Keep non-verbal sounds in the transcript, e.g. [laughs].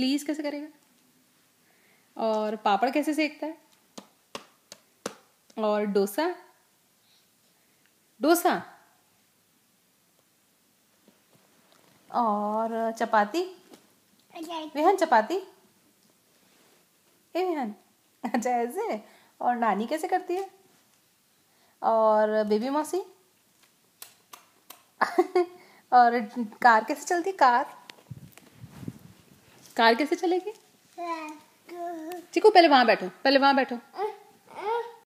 please कैसे करेगा और पापड़ कैसे सेकता है और डोसा डोसा और चपाती विहन चपाती ए विहन अच्छा ऐसे और नानी कैसे करती है और बेबी मौसी [laughs] और कार कैसे चलती है कार कार कैसे चलेगी चीकू पहले वहां बैठो पहले वहां बैठो